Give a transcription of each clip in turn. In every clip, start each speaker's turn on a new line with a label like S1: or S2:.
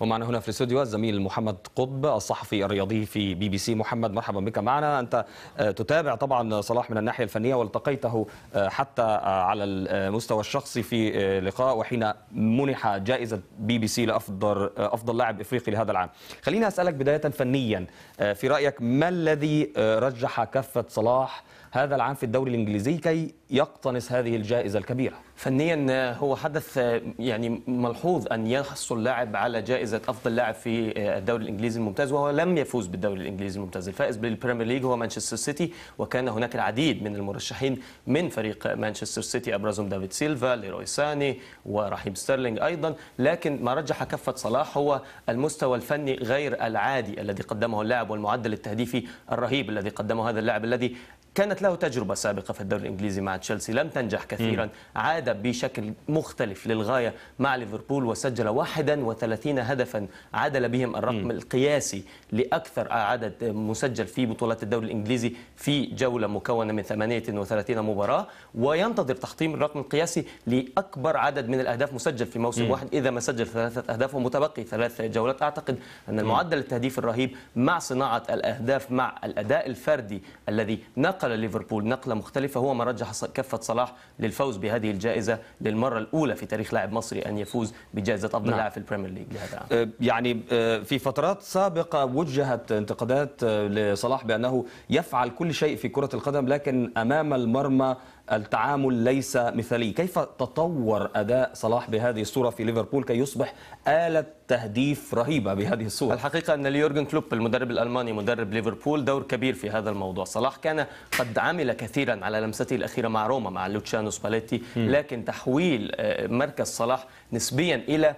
S1: ومعنا هنا في الاستوديو الزميل محمد قطب الصحفي الرياضي في بي بي سي محمد مرحبا بك معنا انت آه، تتابع طبعا صلاح من الناحيه الفنيه والتقيته آه، حتى آه، على المستوى الشخصي في لقاء وحين منح جائزه بي بي سي لافضل افضل لاعب افريقي لهذا العام خليني اسالك بدايه فنيا في رايك ما الذي رجح كفه صلاح هذا العام في الدوري الإنجليزي كي يقتنص هذه الجائزة الكبيرة فنيا آه، هو حدث آه، يعني ملحوظ أن يحصل
S2: لاعب على جائزة أفضل لاعب في آه، الدوري الإنجليزي الممتاز وهو لم يفوز بالدوري الإنجليزي الممتاز الفائز بالبريمير ليج هو مانشستر سيتي وكان هناك العديد من المرشحين من فريق مانشستر سيتي أبرزهم دافيد سيلفا ليروي ساني ورحيم ستيرلينج أيضا لكن ما رجح كفة صلاح هو المستوى الفني غير العادي الذي قدمه اللاعب والمعدل التهديفي الرهيب الذي قدمه هذا اللاعب الذي كانت له تجربة سابقة في الدوري الإنجليزي مع تشيلسي لم تنجح كثيرا عاد بشكل مختلف للغاية مع ليفربول وسجل 31 هدفا عدل بهم الرقم م. القياسي لأكثر عدد مسجل في بطولات الدوري الإنجليزي في جولة مكونة من 38 مباراة وينتظر تحطيم الرقم القياسي لأكبر عدد من الأهداف مسجل في موسم م. واحد إذا ما سجل ثلاثة أهداف ومتبقي ثلاث جولات أعتقد أن المعدل التهديف الرهيب مع صناعة الأهداف مع الأداء الفردي الذي نقل نقل ليفربول نقلة مختلفة هو ما رجح كفة صلاح للفوز بهذه الجائزة للمرة الأولى في تاريخ لاعب مصري أن يفوز بجائزة أفضل نعم. لاعب في
S1: البريمير ليج لهذا العام. أه، يعني أه، في فترات سابقة وجهت انتقادات أه، لصلاح بأنه يفعل كل شيء في كرة القدم لكن أمام المرمى التعامل ليس مثالي كيف تطور أداء صلاح بهذه الصورة في ليفربول كي يصبح آلة تهديف رهيبة بهذه الصورة الحقيقة أن ليورجن كلوب المدرب الألماني مدرب ليفربول
S2: دور كبير في هذا الموضوع صلاح كان قد عمل كثيرا على لمسته الأخيرة مع روما مع لوتشانو سباليتي لكن تحويل آه، مركز صلاح نسبيا إلى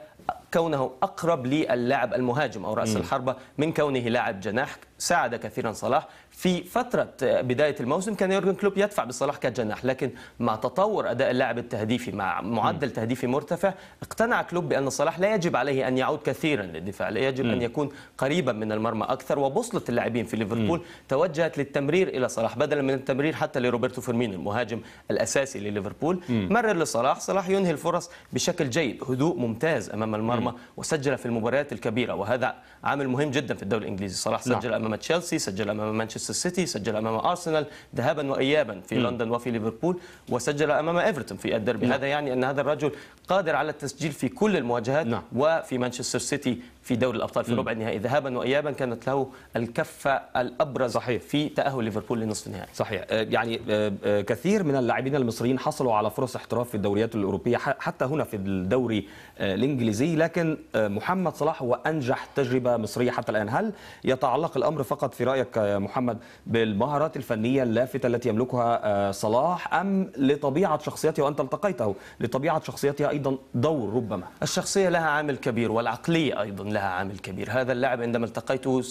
S2: كونه أقرب للاعب المهاجم أو رأس الحربة من كونه لاعب جناح ساعد كثيرا صلاح في فترة بداية الموسم كان يورجن كلوب يدفع بصلاح كجناح لكن مع تطور أداء اللاعب التهديفي مع معدل تهديفي مرتفع اقتنع كلوب بأن صلاح لا يجب عليه أن يعود كثيرا للدفاع لا يجب م. أن يكون قريبا من المرمى أكثر وبوصلة اللاعبين في ليفربول توجهت للتمرير إلى صلاح بدلا من التمرير حتى لروبرتو فيرمينو المهاجم الأساسي لليفربول مرر لصلاح صلاح ينهي الفرص بشكل جيد هدوء ممتاز أمام المرمى م. وسجل في المباريات الكبيرة وهذا عامل مهم جدا في الدوري الإنجليزي صلاح نعم. سجل أمام امام تشيلسي سجل امام مانشستر سيتي سجل امام ارسنال ذهابا وايابا في م. لندن وفي ليفربول وسجل امام ايفرتون في الدربي م. نعم. هذا يعني ان هذا الرجل قادر على التسجيل في كل المواجهات م. نعم. وفي مانشستر سيتي في دوري الابطال في ربع النهائي ذهابا وايابا كانت له الكفه الابرز
S1: صحيح. في تاهل ليفربول لنصف النهائي صحيح آه، يعني آه، آه، كثير من اللاعبين المصريين حصلوا على فرص احتراف في الدوريات الاوروبيه حتى هنا في الدوري الانجليزي لكن محمد صلاح هو انجح تجربه مصريه حتى الان هل يتعلق الامر فقط في رايك يا محمد بالمهارات الفنيه اللافته التي يملكها صلاح ام لطبيعه شخصيته وانت التقيته لطبيعه شخصيته ايضا دور ربما الشخصيه لها عامل كبير
S2: والعقليه ايضا لها عامل كبير هذا اللاعب عندما التقيته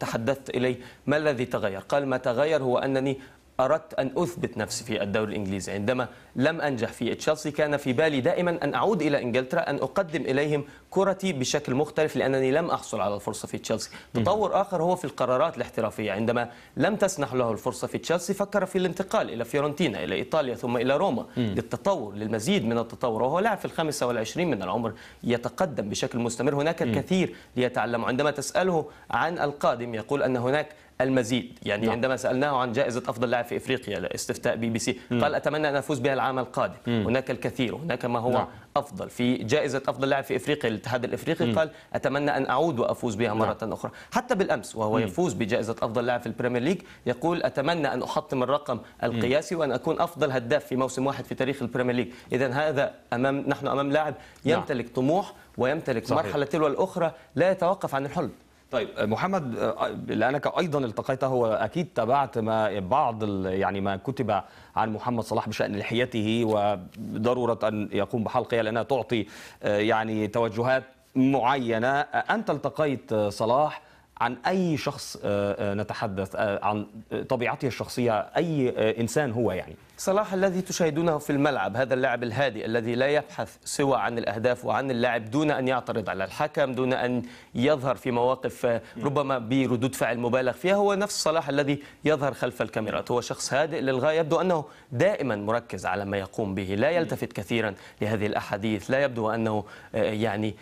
S2: تحدثت إليه ما الذي تغير قال ما تغير هو أنني أردت أن أثبت نفسي في الدوري الإنجليزي عندما لم أنجح في تشيلسي كان في بالي دائما أن أعود إلى إنجلترا أن أقدم إليهم كرتي بشكل مختلف لأنني لم أحصل على الفرصة في تشيلسي تطور آخر هو في القرارات الاحترافية عندما لم تسنح له الفرصة في تشيلسي فكر في الانتقال إلى فيورنتينا إلى إيطاليا ثم إلى روما للتطور للمزيد من التطور وهو لاعب في الخامسة والعشرين من العمر يتقدم بشكل مستمر هناك الكثير ليتعلمه عندما تسأله عن القادم يقول أن هناك المزيد يعني نعم. عندما سالناه عن جائزه افضل لاعب في افريقيا لاستفتاء بي بي سي م. قال اتمنى ان افوز بها العام القادم م. هناك الكثير هناك ما هو نعم. افضل في جائزه افضل لاعب في افريقيا الاتحاد الافريقي م. قال اتمنى ان اعود وافوز بها مره نعم. اخرى حتى بالامس وهو م. يفوز بجائزه افضل لاعب في البريمير ليج يقول اتمنى ان احطم الرقم القياسي وان اكون افضل هداف في موسم واحد في تاريخ البريمير ليج اذا هذا امام نحن امام لاعب نعم. يمتلك نعم. طموح ويمتلك صحيح. مرحله
S1: تلو الاخرى لا يتوقف عن الحلم طيب محمد لانك ايضا التقيته واكيد تابعت ما بعض يعني ما كتب عن محمد صلاح بشان لحيته وضروره ان يقوم بحلقه لانها تعطي آه، يعني توجهات معينه انت التقيت صلاح عن أي شخص آه، آه، نتحدث آه، عن طبيعته الشخصية أي إنسان هو يعني
S2: صلاح الذي تشاهدونه في الملعب هذا اللاعب الهادئ الذي لا يبحث سوى عن الأهداف وعن اللاعب دون أن يعترض على الحكم دون أن يظهر في مواقف ربما بردود فعل مبالغ فيها هو نفس صلاح الذي يظهر خلف الكاميرات هو شخص هادئ للغاية يبدو أنه دائما مركز على ما يقوم به لا يلتفت كثيرا لهذه الأحاديث لا يبدو أنه يعني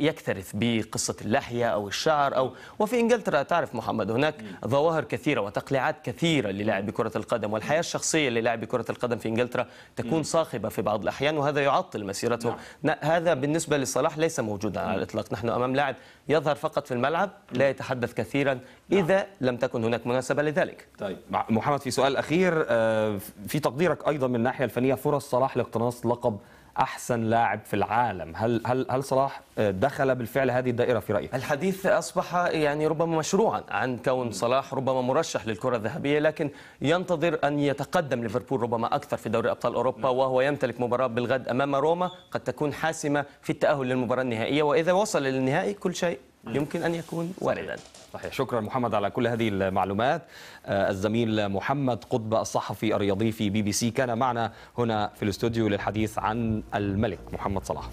S2: يكترث بقصة اللحية أو الشعر أو او وفي إنجلترا تعرف محمد هناك ظواهر كثيرة وتقليعات كثيرة للاعبي كرة القدم والحياة الشخصية للاعبي كرة القدم في إنجلترا تكون صاخبة في بعض الأحيان وهذا يعطل مسيرته نعم. هذا بالنسبة لصلاح ليس موجودا على الإطلاق نحن أمام لاعب يظهر فقط في الملعب لا يتحدث كثيرا نعم. إذا لم تكن
S1: هناك مناسبة لذلك طيب محمد في سؤال أخير آه، في تقديرك أيضا من الناحية الفنية فرص صلاح لاقتناص لقب احسن لاعب في العالم هل هل هل صلاح آه، دخل بالفعل هذه الدائره في رايك الحديث اصبح يعني ربما مشروعا عن كون صلاح
S2: ربما مرشح للكره الذهبيه لكن ينتظر ان يتقدم ليفربول ربما اكثر في دوري ابطال اوروبا نعم. وهو يمتلك مباراه بالغد امام روما قد تكون حاسمه في التاهل للمباراه النهائيه واذا وصل للنهائي كل شيء يمكن أن يكون
S1: واردا صحيح شكرا محمد على كل هذه المعلومات آه، الزميل محمد قطب الصحفي الرياضي في بي بي سي كان معنا هنا في الاستوديو للحديث عن الملك محمد صلاح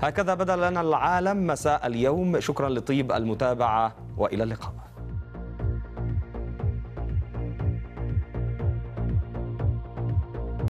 S1: هكذا بدا لنا العالم مساء اليوم شكرا لطيب المتابعة وإلى اللقاء